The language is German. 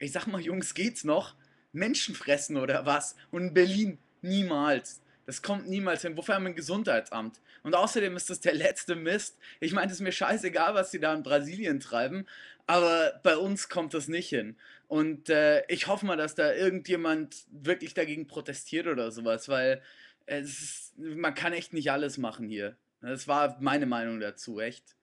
ich sag mal, Jungs, geht's noch? Menschen fressen oder was? Und in Berlin niemals. Das kommt niemals hin. Wofür haben wir ein Gesundheitsamt? Und außerdem ist das der letzte Mist. Ich meine, es ist mir scheißegal, was die da in Brasilien treiben, aber bei uns kommt das nicht hin. Und äh, ich hoffe mal, dass da irgendjemand wirklich dagegen protestiert oder sowas, weil es ist, man kann echt nicht alles machen hier. Das war meine Meinung dazu, echt.